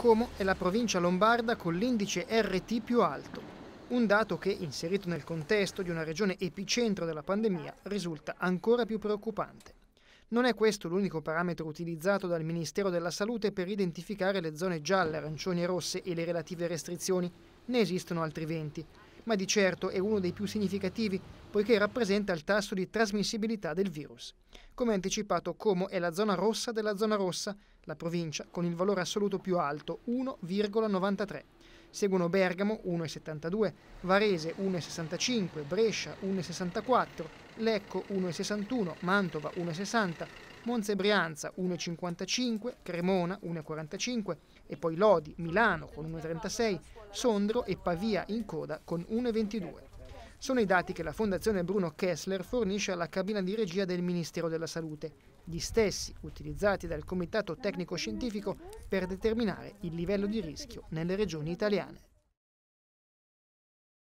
Como è la provincia lombarda con l'indice RT più alto, un dato che, inserito nel contesto di una regione epicentro della pandemia, risulta ancora più preoccupante. Non è questo l'unico parametro utilizzato dal Ministero della Salute per identificare le zone gialle, arancioni e rosse e le relative restrizioni, ne esistono altri 20 ma di certo è uno dei più significativi poiché rappresenta il tasso di trasmissibilità del virus. Come anticipato, Como è la zona rossa della zona rossa, la provincia con il valore assoluto più alto, 1,93. Seguono Bergamo 1,72, Varese 1,65, Brescia 1,64, Lecco 1,61, Mantova 1,60, Monza e Brianza 1,55, Cremona 1,45 e poi Lodi, Milano con 1,36, Sondro e Pavia in coda con 1,22. Sono i dati che la Fondazione Bruno Kessler fornisce alla cabina di regia del Ministero della Salute, gli stessi utilizzati dal Comitato Tecnico Scientifico per determinare il livello di rischio nelle regioni italiane.